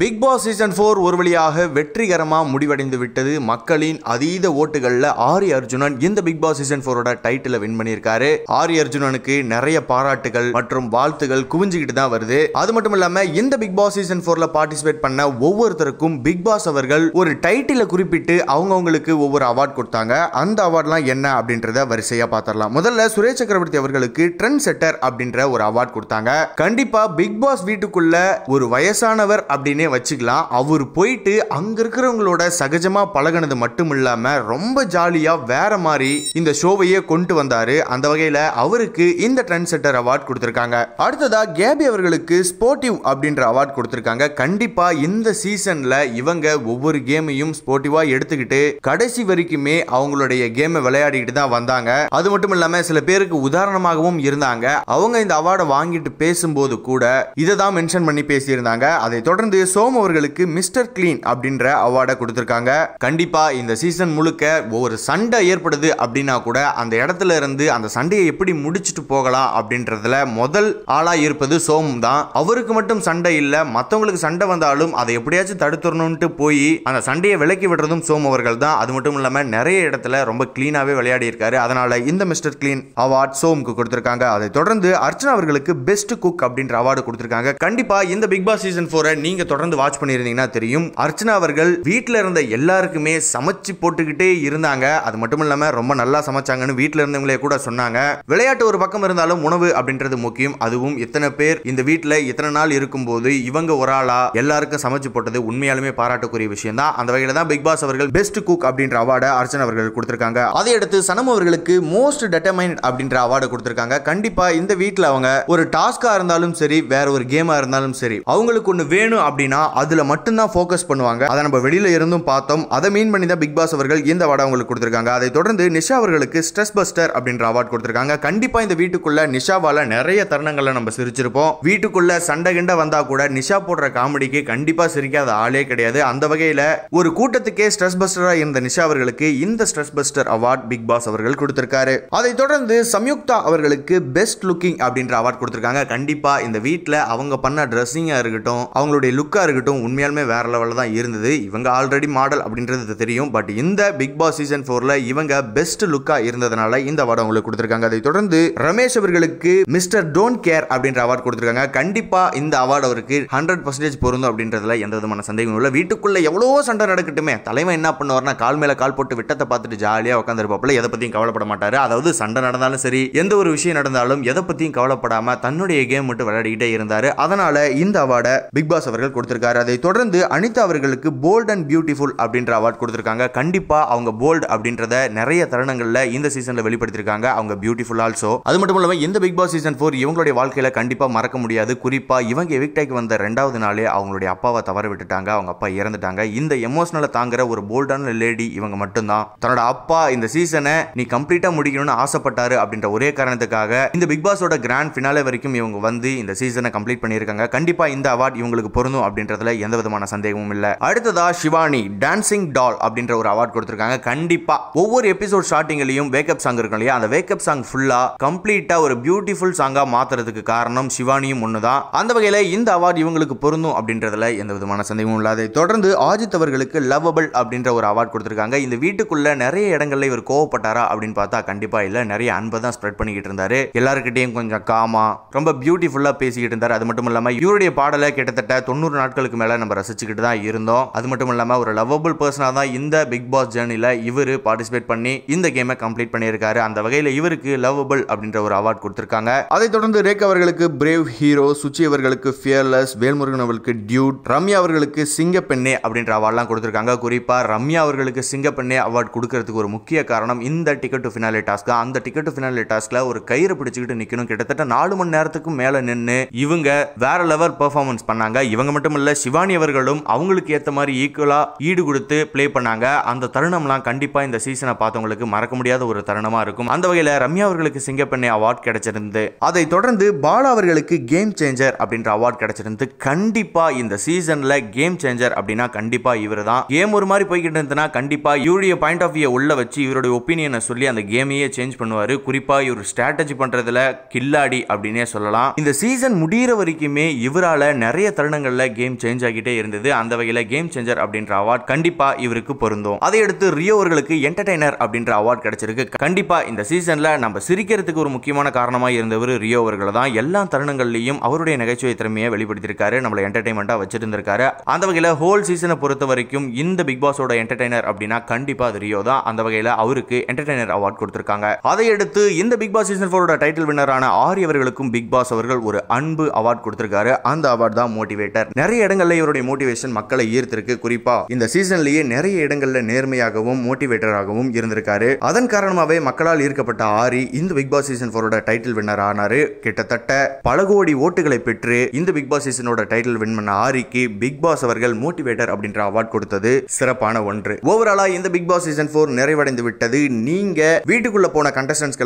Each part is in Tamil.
பிக் பாஸ் சீசன் ஃபோர் ஒரு வழியாக வெற்றிகரமாக முடிவடைந்து விட்டது மக்களின் அதீத ஓட்டுகளில் ஆரி அர்ஜுனன் இந்த பிக் பாஸ் சீசன் ஃபோரோட டைட்டிலை வின் பண்ணியிருக்காரு ஆரி அர்ஜுனனுக்கு நிறைய பாராட்டுகள் மற்றும் வாழ்த்துகள் குவிஞ்சுக்கிட்டு தான் வருது அது மட்டும் இல்லாமல் இந்த பிக் பாஸ் சீசன் ஃபோரில் பார்ட்டிசிபேட் பண்ண ஒவ்வொருத்தருக்கும் பிக் பாஸ் அவர்கள் ஒரு டைட்டிலை குறிப்பிட்டு அவங்கவுங்களுக்கு ஒவ்வொரு அவார்ட் கொடுத்தாங்க அந்த அவார்ட்லாம் என்ன அப்படின்றத வரிசையாக பார்த்துடலாம் முதல்ல சுரேஷ் சக்கரவர்த்தி அவர்களுக்கு ட்ரெண்ட் செட்டர் அப்படின்ற ஒரு அவார்ட் கொடுத்தாங்க கண்டிப்பாக பிக் பாஸ் வீட்டுக்குள்ள ஒரு வயசானவர் அப்படின்னு அப்படின்னே வச்சுக்கலாம் அவர் போயிட்டு அங்க இருக்கிறவங்களோட சகஜமா பழகினது மட்டும் இல்லாம ரொம்ப ஜாலியா வேற மாதிரி இந்த ஷோவையே கொண்டு வந்தாரு அந்த வகையில் அவருக்கு இந்த ட்ரெண்ட் செட்டர் அவார்ட் கொடுத்திருக்காங்க அடுத்ததா கேபி அவர்களுக்கு ஸ்போர்ட்டிவ் அப்படின்ற அவார்ட் கொடுத்திருக்காங்க கண்டிப்பா இந்த சீசன்ல இவங்க ஒவ்வொரு கேமையும் ஸ்போர்ட்டிவா எடுத்துக்கிட்டு கடைசி வரைக்குமே அவங்களுடைய கேமை விளையாடிட்டு தான் வந்தாங்க அது மட்டும் இல்லாம சில பேருக்கு உதாரணமாகவும் இருந்தாங்க அவங்க இந்த அவார்டை வாங்கிட்டு பேசும்போது கூட இதை தான் மென்ஷன் பண்ணி பேசியிருந்தாங்க அதை தொடர்ந்து சோம் அவர்களுக்கு மிஸ்டர் கிளீன் அப்படின்ற அவார்டை கொடுத்துருக்காங்க கண்டிப்பாக இந்த சீசன் முழுக்க ஒரு சண்டை ஏற்படுது அப்படின்னா கூட அந்த இடத்துல இருந்து அந்த சண்டையை எப்படி முடிச்சுட்டு போகலாம் அப்படின்றதுல முதல் ஆளாக இருப்பது சோம் தான் அவருக்கு மட்டும் சண்டை இல்லை மற்றவங்களுக்கு சண்டை வந்தாலும் அதை எப்படியாச்சும் தடுத்துடணும்ட்டு போய் அந்த சண்டையை விலக்கி விடுறதும் சோம் அவர்கள் தான் அது மட்டும் இல்லாமல் நிறைய இடத்துல ரொம்ப கிளீனாவே விளையாடி இருக்காரு அதனால இந்த மிஸ்டர் கிளீன் அவார்ட் சோமுக்கு கொடுத்துருக்காங்க அதை தொடர்ந்து அர்ச்சனா அவர்களுக்கு பெஸ்ட் குக் அப்படின்ற அவார்டு கொடுத்துருக்காங்க கண்டிப்பாக இந்த பிக் பாஸ் சீசன் ஃபோரை நீங்கள் தொடர்ந்து தொடர்ந்து வாட்ச் பண்ணியிருந்தீங்கன்னா தெரியும் அர்ச்சனா அவர்கள் வீட்டில் இருந்த எல்லாருக்குமே சமைச்சு போட்டுக்கிட்டே இருந்தாங்க அது மட்டும் இல்லாமல் ரொம்ப நல்லா சமைச்சாங்கன்னு வீட்டில் இருந்தவங்களே கூட சொன்னாங்க விளையாட்டு ஒரு பக்கம் இருந்தாலும் உணவு அப்படின்றது முக்கியம் அதுவும் இத்தனை பேர் இந்த வீட்டில் எத்தனை நாள் இருக்கும்போது இவங்க ஒரு ஆளா எல்லாருக்கும் சமைச்சு போட்டது உண்மையாலுமே பாராட்டக்கூடிய விஷயம் தான் அந்த வகையில் தான் பிக் பாஸ் அவர்கள் பெஸ்ட் குக் அப்படின்ற அவார்டை அர்ச்சனா அவர்கள் கொடுத்துருக்காங்க அதை அடுத்து சனம் அவர்களுக்கு மோஸ்ட் டெட்டமைன் அப்படின்ற அவார்டு கொடுத்துருக்காங்க கண்டிப்பாக இந்த வீட்டில் அவங்க ஒரு டாஸ்காக இருந்தாலும் சரி வேற ஒரு கேமாக இருந்தாலும் சரி அவங்களுக்கு ஒன்று வேணும் அப்படின்னா அப்படின்னா அதில் மட்டும்தான் ஃபோக்கஸ் பண்ணுவாங்க அதை நம்ம வெளியில இருந்தும் பார்த்தோம் அதை மீன் பண்ணி தான் பிக் பாஸ் அவர்கள் இந்த அவார்டு அவங்களுக்கு கொடுத்துருக்காங்க அதை தொடர்ந்து நிஷா அவர்களுக்கு ஸ்ட்ரெஸ் பஸ்டர் அப்படின்ற அவார்ட் கொடுத்துருக்காங்க கண்டிப்பா இந்த வீட்டுக்குள்ள நிஷாவால நிறைய தருணங்களை நம்ம சிரிச்சிருப்போம் வீட்டுக்குள்ள சண்டை கிண்ட வந்தா கூட நிஷா போடுற காமெடிக்கு கண்டிப்பா சிரிக்காத ஆளே கிடையாது அந்த வகையில ஒரு கூட்டத்துக்கே ஸ்ட்ரெஸ் பஸ்டரா இருந்த நிஷா அவர்களுக்கு இந்த stress buster award Bigg Boss அவர்கள் கொடுத்திருக்காரு அதை தொடர்ந்து சம்யுக்தா அவர்களுக்கு பெஸ்ட் லுக்கிங் அப்படின்ற அவார்ட் கொடுத்திருக்காங்க கண்டிப்பா இந்த வீட்டில் அவங்க பண்ண ட்ரெஸ்ஸிங்கா இருக்கட்டும் அவங்களுடைய லுக்கா லுக்காக இருக்கட்டும் உண்மையாலுமே வேறு லெவலில் தான் இருந்தது இவங்க ஆல்ரெடி மாடல் அப்படின்றது தெரியும் பட் இந்த பிக் பாஸ் சீசன் ஃபோரில் இவங்க பெஸ்ட் லுக்காக இருந்ததுனால இந்த அவார்டு அவங்களுக்கு கொடுத்துருக்காங்க அதை தொடர்ந்து ரமேஷ் அவர்களுக்கு மிஸ்டர் டோன்ட் கேர் அப்படின்ற அவார்டு கொடுத்துருக்காங்க கண்டிப்பாக இந்த அவார்டு அவருக்கு ஹண்ட்ரட் பர்சன்டேஜ் பொருந்தும் அப்படின்றதுல எந்த விதமான சந்தேகமும் இல்லை வீட்டுக்குள்ளே எவ்வளோ சண்டை நடக்கட்டுமே தலைவன் என்ன பண்ணுவார்னா கால் மேலே கால் போட்டு விட்டத்தை பார்த்துட்டு ஜாலியாக உட்காந்துருப்பாப்பில் எதை பற்றியும் கவலைப்பட மாட்டார் அதாவது சண்டை நடந்தாலும் சரி எந்த ஒரு விஷயம் நடந்தாலும் எதை பற்றியும் கவலைப்படாமல் தன்னுடைய கேம் மட்டும் விளையாடிக்கிட்டே இருந்தார் அதனால் இந்த அவார்டை பிக் பாஸ் அவர்கள் கொடுத்து கொடுத்துருக்காரு அதை தொடர்ந்து அனிதா அவர்களுக்கு போல்ட் அண்ட் பியூட்டிஃபுல் அப்படின்ற அவார்ட் கொடுத்துருக்காங்க கண்டிப்பாக அவங்க போல்ட் அப்படின்றத நிறைய தருணங்களில் இந்த சீசனில் வெளிப்படுத்திருக்காங்க அவங்க பியூட்டிஃபுல் ஆல்சோ அது மட்டும் இல்லாமல் இந்த பிக் பாஸ் சீசன் ஃபோர் இவங்களுடைய வாழ்க்கையில் கண்டிப்பாக மறக்க முடியாது குறிப்பாக இவங்க எவிக்டாய்க்கு வந்த ரெண்டாவது நாளே அவங்களுடைய அப்பாவை தவற விட்டுட்டாங்க அவங்க அப்பா இறந்துட்டாங்க இந்த எமோஷனலை தாங்குற ஒரு போல்டான லேடி இவங்க மட்டும்தான் தன்னோட அப்பா இந்த சீசனை நீ கம்ப்ளீட்டாக முடிக்கணும்னு ஆசைப்பட்டாரு அப்படின்ற ஒரே காரணத்துக்காக இந்த பிக் பாஸோட கிராண்ட் ஃபினாலே வரைக்கும் இவங்க வந்து இந்த சீசனை கம்ப்ளீட் பண்ணியிருக்காங்க கண்டிப்பாக இந்த அவார்ட் இவங்களுக்கு பொருந்தும் அப்படின்னு அப்படின்றதுல எந்த விதமான சந்தேகமும் இல்ல அடுத்ததா சிவானி டான்சிங் டால் அப்படின்ற ஒரு அவார்ட் கொடுத்திருக்காங்க கண்டிப்பா ஒவ்வொரு எபிசோட் ஸ்டார்டிங்லயும் வேக்கப் சாங் இருக்கும் இல்லையா அந்த வேக்கப் சாங் ஃபுல்லா கம்ப்ளீட்டா ஒரு பியூட்டிஃபுல் சாங்கா மாத்துறதுக்கு காரணம் சிவானியும் ஒண்ணுதான் அந்த வகையில இந்த அவார்டு இவங்களுக்கு பொருந்தும் அப்படின்றதுல எந்த விதமான சந்தேகமும் இல்லாது தொடர்ந்து ஆஜித் அவர்களுக்கு லவ்வபிள் அப்படின்ற ஒரு அவார்ட் கொடுத்திருக்காங்க இந்த வீட்டுக்குள்ள நிறைய இடங்கள்ல இவர் கோவப்பட்டாரா அப்படின்னு பார்த்தா கண்டிப்பா இல்ல நிறைய அன்பை தான் ஸ்ப்ரெட் பண்ணிக்கிட்டு இருந்தாரு எல்லாருக்கிட்டையும் கொஞ்சம் காமா ரொம்ப பியூட்டிஃபுல்லா பேசிக்கிட்டு இருந்தாரு அது மட்டும் இல்லாம இவருடைய பாடலை கிட்டத்தட்ட தொண்ணூறு நாட்கள் நாட்களுக்கு மேலே நம்ம ரசிச்சுக்கிட்டு தான் இருந்தோம் அது மட்டும் இல்லாமல் ஒரு லவ்வபிள் பர்சனாக தான் இந்த பிக் பாஸ் ஜேர்னியில் இவர் பார்ட்டிசிபேட் பண்ணி இந்த கேமை கம்ப்ளீட் பண்ணியிருக்காரு அந்த வகையில் இவருக்கு லவ்வபிள் அப்படின்ற ஒரு அவார்ட் கொடுத்துருக்காங்க அதைத் தொடர்ந்து ரேக் அவர்களுக்கு பிரேவ் ஹீரோ சுச்சி அவர்களுக்கு ஃபியர்லெஸ் வேல்முருகன் அவர்களுக்கு டியூட் ரம்யா அவர்களுக்கு சிங்கப்பெண்ணே அப்படின்ற அவார்ட்லாம் கொடுத்துருக்காங்க குறிப்பாக ரம்யா அவர்களுக்கு சிங்கப்பெண்ணே அவார்ட் கொடுக்கறதுக்கு ஒரு முக்கிய காரணம் இந்த டிக்கெட் டு ஃபினாலே டாஸ்க் அந்த டிக்கெட் டு ஃபினாலே டாஸ்க்ல ஒரு கயிறு பிடிச்சிக்கிட்டு நிற்கணும் கிட்டத்தட்ட நாலு மணி நேரத்துக்கு மேலே நின்று இவங்க வேற லெவல் பெர்ஃபார்மன்ஸ் பண்ணாங்க இவங்க மட்டும் மட்டுமல்ல சிவானி அவர்களும் அவங்களுக்கு ஏத்த மாதிரி ஈக்குவலா ஈடு கொடுத்து பிளே பண்ணாங்க அந்த தருணம்லாம் கண்டிப்பா இந்த சீசனை பார்த்தவங்களுக்கு மறக்க முடியாத ஒரு தருணமா இருக்கும் அந்த வகையில் ரம்யா அவர்களுக்கு சிங்கப்பெண்ணை அவார்ட் கிடைச்சிருந்து அதை தொடர்ந்து பாலா அவர்களுக்கு கேம் சேஞ்சர் அப்படின்ற அவார்ட் கிடைச்சிருந்து கண்டிப்பா இந்த சீசன்ல கேம் சேஞ்சர் அப்படின்னா கண்டிப்பா இவர் தான் கேம் ஒரு மாதிரி போய்கிட்டு இருந்தனா கண்டிப்பா இவருடைய பாயிண்ட் ஆஃப் வியூ உள்ள வச்சு இவருடைய ஒப்பீனியனை சொல்லி அந்த கேமையே சேஞ்ச் பண்ணுவார் குறிப்பா இவர் ஸ்ட்ராட்டஜி பண்றதுல கில்லாடி அப்படின்னே சொல்லலாம் இந்த சீசன் முடிகிற வரைக்குமே இவரால் நிறைய தருணங்களில் கேம் கேம் சேஞ்ச் ஆகிட்டே இருந்தது அந்த வகையில் கேம் சேஞ்சர் அப்படின்ற அவார்ட் கண்டிப்பாக இவருக்கு பொருந்தும் அதை அதையடுத்து ரியோவர்களுக்கு என்டர்டைனர் அப்படின்ற அவார்ட் கிடைச்சிருக்கு கண்டிப்பாக இந்த சீசனில் நம்ம சிரிக்கிறதுக்கு ஒரு முக்கியமான காரணமாக இருந்தவர் ரியோ அவர்கள் தான் எல்லா தருணங்கள்லையும் அவருடைய நகைச்சுவை திறமையை வெளிப்படுத்தியிருக்காரு நம்மளை என்டர்டைன்மெண்ட்டாக வச்சிருந்திருக்காரு அந்த வகையில் ஹோல் சீசனை பொறுத்த வரைக்கும் இந்த பிக் பாஸோட என்டர்டைனர் அப்படின்னா கண்டிப்பாக அது ரியோ தான் அந்த வகையில் அவருக்கு என்டர்டைனர் அவார்ட் கொடுத்துருக்காங்க அதையடுத்து இந்த பிக் பாஸ் சீசன் ஃபோரோட டைட்டில் வின்னரான ஆரி அவர்களுக்கும் பிக் பாஸ் அவர்கள் ஒரு அன்பு அவார்ட் கொடுத்துருக்காரு அந்த அவார்ட் தான் மோட்டிவேட்டர் நிறைய நிறைய இடங்கள்ல இவருடைய மோட்டிவேஷன் மக்களை ஈர்த்திருக்கு குறிப்பா இந்த சீசன்லயே நிறைய இடங்கள்ல நேர்மையாகவும் மோட்டிவேட்டராகவும் இருந்திருக்காரு அதன் காரணமாவே மக்களால் ஈர்க்கப்பட்ட ஆரி இந்த பிக் பாஸ் சீசன் ஃபோரோட டைட்டில் வின்னர் ஆனாரு கிட்டத்தட்ட பல கோடி ஓட்டுகளை பெற்று இந்த பிக் பாஸ் சீசனோட டைட்டில் வின் பண்ண ஆரிக்கு பிக் பாஸ் அவர்கள் மோட்டிவேட்டர் அப்படின்ற அவார்ட் கொடுத்தது சிறப்பான ஒன்று ஓவராலா இந்த பிக் பாஸ் சீசன் ஃபோர் நிறைவடைந்து விட்டது நீங்க வீட்டுக்குள்ள போன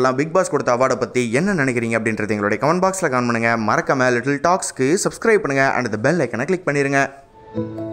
எல்லாம் பிக் பாஸ் கொடுத்த அவார்டை பத்தி என்ன நினைக்கிறீங்க அப்படின்றது எங்களுடைய கமெண்ட் பாக்ஸ்ல கமெண்ட் பண்ணுங்க மறக்காம லிட்டில் டாக்ஸ்க்கு சப்ஸ்கிரைப் பண்ணுங்க அண்ட் பெல் ஐக்கனை கிளிக் கிளிக் பண்ணிடுங்க